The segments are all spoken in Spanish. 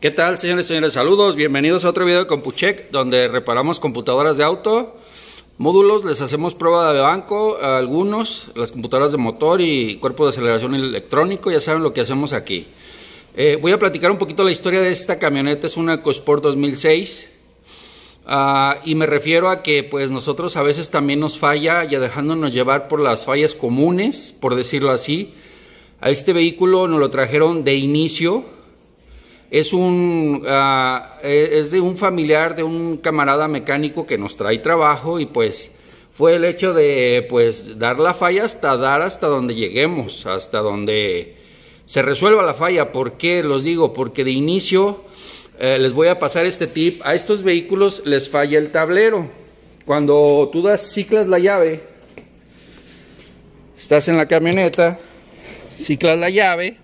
¿Qué tal, señores y señores? Saludos, bienvenidos a otro video de CompuCheck, donde reparamos computadoras de auto, módulos, les hacemos prueba de banco, algunos, las computadoras de motor y cuerpo de aceleración electrónico, ya saben lo que hacemos aquí. Eh, voy a platicar un poquito la historia de esta camioneta, es una EcoSport 2006. Ah, y me refiero a que pues nosotros a veces también nos falla ya dejándonos llevar por las fallas comunes, por decirlo así. A este vehículo nos lo trajeron de inicio, es, un, ah, e, es de un familiar, de un camarada mecánico que nos trae trabajo y pues fue el hecho de pues dar la falla hasta dar hasta donde lleguemos, hasta donde se resuelva la falla. ¿Por qué los digo? Porque de inicio eh, les voy a pasar este tip. A estos vehículos les falla el tablero. Cuando tú das ciclas la llave, estás en la camioneta, ciclas la llave,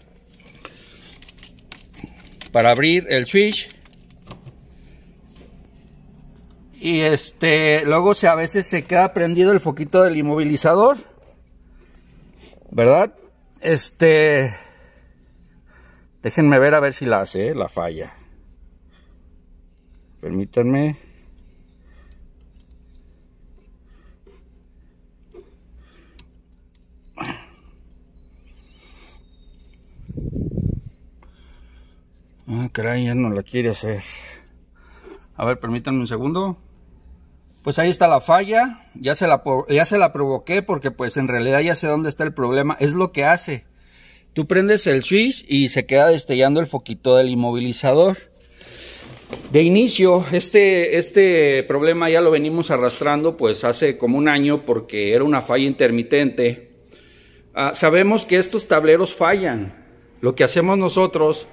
para abrir el switch. Y este, luego se, a veces se queda prendido el foquito del inmovilizador. ¿Verdad? Este, déjenme ver a ver si la hace, ¿eh? la falla. Permítanme ya no la quiere hacer. A ver, permítanme un segundo. Pues ahí está la falla, ya se la, ya se la provoqué porque pues en realidad ya sé dónde está el problema, es lo que hace. Tú prendes el switch y se queda destellando el foquito del inmovilizador. De inicio, este, este problema ya lo venimos arrastrando pues hace como un año porque era una falla intermitente. Ah, sabemos que estos tableros fallan. Lo que hacemos nosotros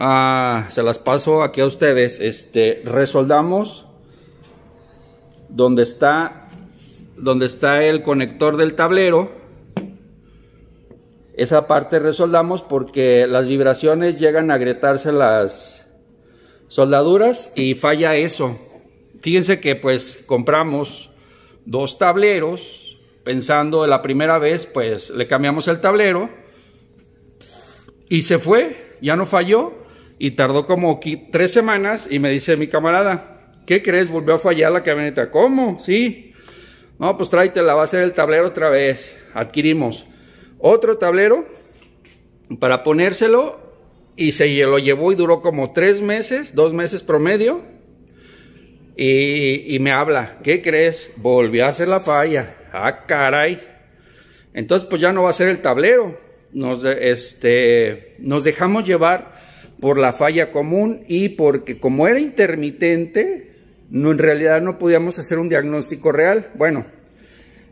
Ah, se las paso aquí a ustedes. Este, resoldamos donde está, donde está el conector del tablero. Esa parte resoldamos porque las vibraciones llegan a agrietarse las soldaduras y falla eso. Fíjense que pues compramos dos tableros pensando la primera vez pues le cambiamos el tablero y se fue, ya no falló y tardó como tres semanas y me dice mi camarada, ¿qué crees? Volvió a fallar la camioneta. ¿Cómo? Sí. No, pues tráetela, va a del el tablero otra vez. Adquirimos otro tablero para ponérselo y se lo llevó y duró como tres meses, dos meses promedio. Y, me habla, ¿qué crees? Volvió a hacer la falla. Ah, caray. Entonces, pues ya no va a ser el tablero. Nos, este, nos dejamos llevar por la falla común y porque como era intermitente, no, en realidad no podíamos hacer un diagnóstico real. Bueno,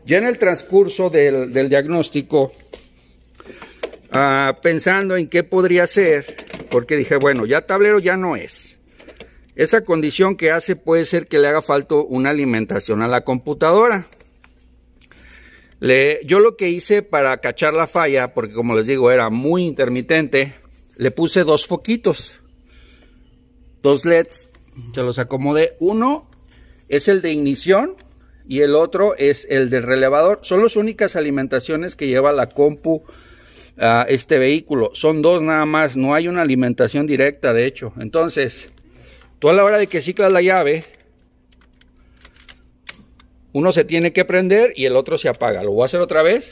ya en el transcurso del, diagnóstico, ah, pensando en qué podría ser, porque dije, bueno, ya tablero ya no es. Esa condición que hace puede ser que le haga falta una alimentación a la computadora. yo lo que hice para cachar la falla, porque como les digo, era muy intermitente, le puse dos foquitos, dos LEDs, se los acomodé. Uno es el de ignición y el otro es el del relevador. Son las únicas alimentaciones que lleva la compu a este vehículo. Son dos nada más, no hay una alimentación directa de hecho. Entonces, tú a la hora de que ciclas la llave, uno se tiene que prender y el otro se apaga. Lo voy a hacer otra vez.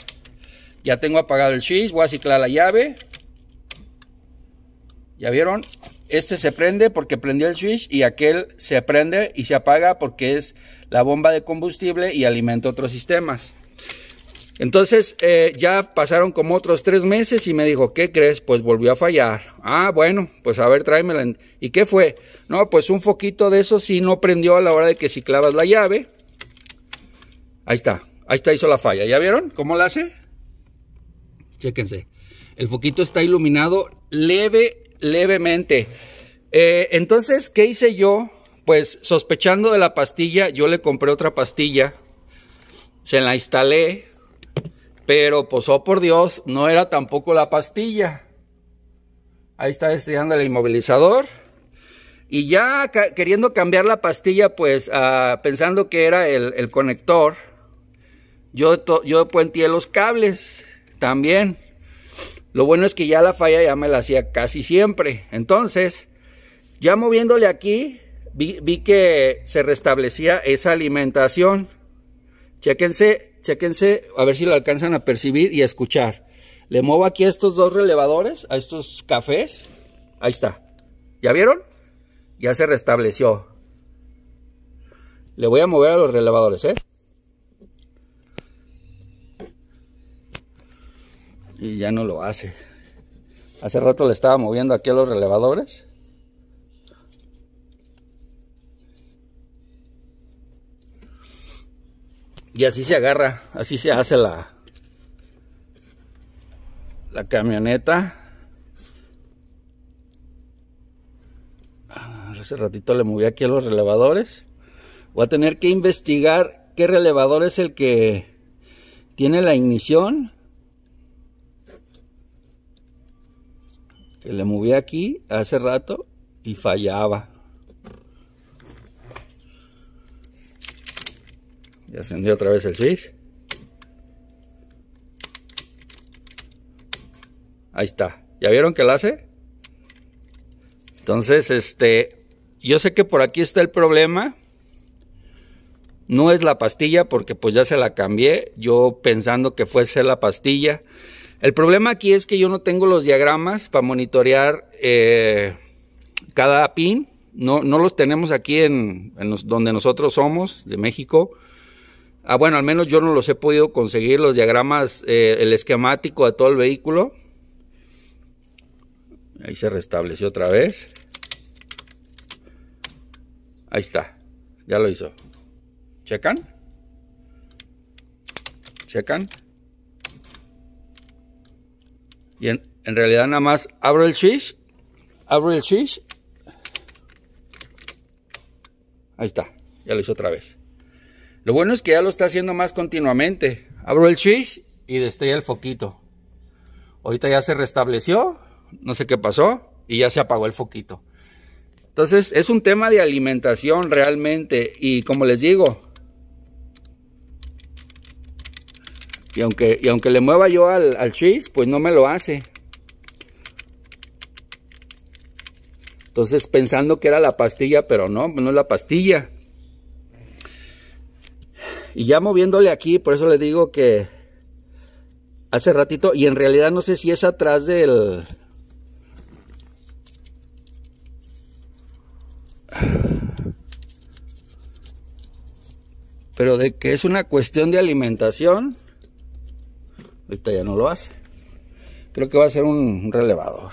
Ya tengo apagado el switch, voy a ciclar la llave. ¿Ya vieron? Este se prende porque prendió el switch y aquel se prende y se apaga porque es la bomba de combustible y alimenta otros sistemas. Entonces eh, ya pasaron como otros tres meses y me dijo, ¿qué crees? Pues volvió a fallar. Ah, bueno, pues a ver, tráemela. ¿Y qué fue? No, pues un foquito de eso sí no prendió a la hora de que si clavas la llave. Ahí está, ahí está, hizo la falla. ¿Ya vieron cómo la hace? Chéquense. El foquito está iluminado leve, levemente. Eh, entonces, ¿qué hice yo? Pues sospechando de la pastilla, yo le compré otra pastilla, se la instalé, pero pues oh por Dios, no era tampoco la pastilla. Ahí está estudiando el inmovilizador. Y ya queriendo cambiar la pastilla, pues ah, pensando que era el, conector, yo, yo puenteé los cables también. Lo bueno es que ya la falla ya me la hacía casi siempre. Entonces, ya moviéndole aquí, vi, que se restablecía esa alimentación. Chéquense, chéquense, a ver si lo alcanzan a percibir y a escuchar. Le muevo aquí a estos dos relevadores, a estos cafés. Ahí está. ¿Ya vieron? Ya se restableció. Le voy a mover a los relevadores, ¿eh? y ya no lo hace. Hace rato le estaba moviendo aquí a los relevadores. Y así se agarra, así se hace la, la camioneta. Ah, hace ratito le moví aquí a los relevadores. Voy a tener que investigar qué relevador es el que tiene la ignición le moví aquí hace rato y fallaba. Y ascendió otra vez el switch. Ahí está. ¿Ya vieron que la hace? Entonces, este, yo sé que por aquí está el problema. No es la pastilla porque pues ya se la cambié. Yo pensando que fuese la pastilla. El problema aquí es que yo no tengo los diagramas para monitorear eh, cada pin. No, los tenemos aquí en, donde nosotros somos, de México. Ah, bueno, al menos yo no los he podido conseguir, los diagramas, eh, el esquemático de todo el vehículo. Ahí se restableció otra vez. Ahí está, ya lo hizo. ¿Checan? ¿Checan? en, realidad nada más abro el switch, abro el switch. Ahí está, ya lo hizo otra vez. Lo bueno es que ya lo está haciendo más continuamente. Abro el switch y destella el foquito. Ahorita ya se restableció, no sé qué pasó, y ya se apagó el foquito. Entonces es un tema de alimentación realmente y como les digo, Y aunque, le mueva yo al, al cheese, pues no me lo hace. Entonces pensando que era la pastilla, pero no, no es la pastilla. Y ya moviéndole aquí, por eso le digo que hace ratito, y en realidad no sé si es atrás del... Pero de que es una cuestión de alimentación, Ahorita ya no lo hace. Creo que va a ser un relevador.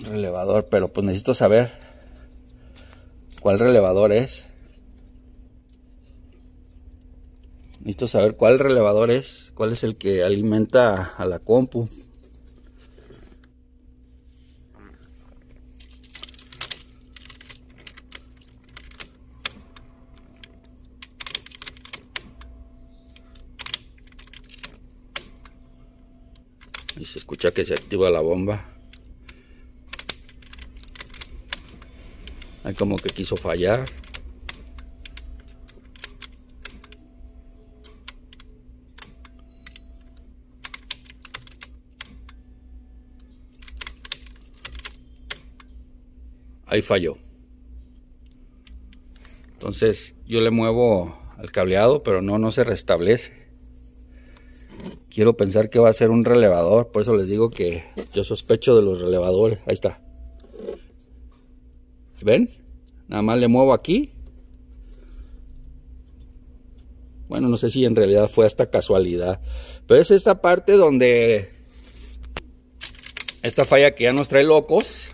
Un relevador, pero pues necesito saber cuál relevador es. Necesito saber cuál relevador es, cuál es el que alimenta a la compu. se escucha que se activa la bomba hay como que quiso fallar ahí falló. Entonces yo le muevo al cableado, pero no, no se restablece. Quiero pensar que va a ser un relevador, por eso les digo que yo sospecho de los relevadores. Ahí está. ¿Ven? Nada más le muevo aquí. Bueno, no sé si en realidad fue hasta casualidad. Pero es esta parte donde... Esta falla que ya nos trae locos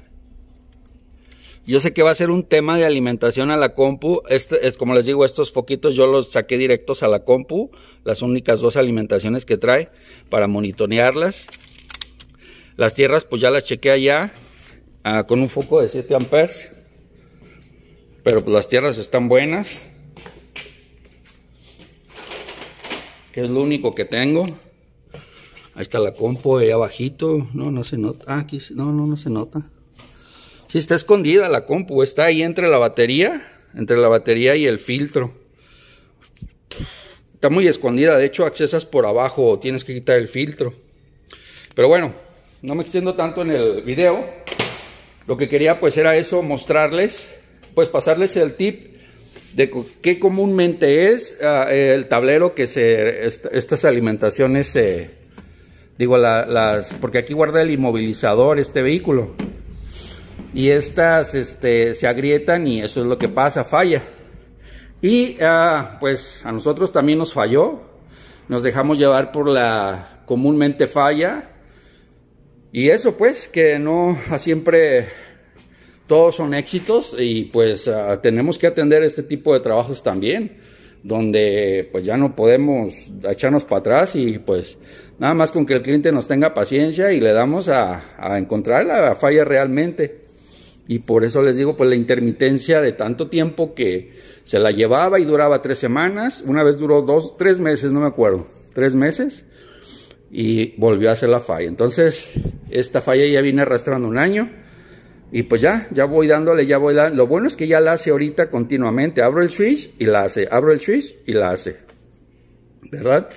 yo sé que va a ser un tema de alimentación a la compu. Este, es como les digo, estos foquitos yo los saqué directos a la compu, las únicas dos alimentaciones que trae para monitorearlas. Las tierras pues ya las chequé allá ah, con un foco de 7 amperes. Pero pues, las tierras están buenas. Que es lo único que tengo. Ahí está la compu ahí abajito. No, no se nota. Ah, aquí no, no, no se nota. Si está escondida la compu, está ahí entre la batería, entre la batería y el filtro. Está muy escondida, de hecho accesas por abajo tienes que quitar el filtro. Pero bueno, no me extiendo tanto en el video. Lo que quería pues era eso, mostrarles, pues pasarles el tip de qué comúnmente es ah, eh, el tablero que se estas alimentaciones digo las porque aquí guarda el inmovilizador este vehículo y estas este, se agrietan y eso es lo que pasa, falla. Y ah, pues a nosotros también nos falló, nos dejamos llevar por la comúnmente falla y eso pues que no ah, siempre todos son éxitos y pues ah, tenemos que atender este tipo de trabajos también donde pues ya no podemos echarnos para atrás y pues nada más con que el cliente nos tenga paciencia y le damos a encontrar la falla realmente. Y por eso les digo, pues la intermitencia de tanto tiempo que se la llevaba y duraba tres semanas, una vez duró dos, tres meses, no me acuerdo, tres meses, y volvió a hacer la falla. Entonces, esta falla ya viene arrastrando un año, y pues ya, ya voy dándole, ya voy dando. Lo bueno es que ya la hace ahorita continuamente. Abro el switch y la hace, abro el switch y la hace. ¿Verdad?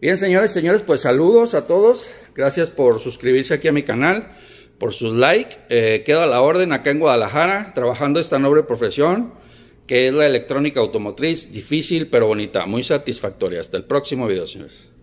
Bien, señores, señores, pues saludos a todos. Gracias por suscribirse aquí a mi canal por sus likes. Eh, queda la orden acá en Guadalajara, trabajando esta noble profesión que es la electrónica automotriz, difícil pero bonita, muy satisfactoria. Hasta el próximo video, señores.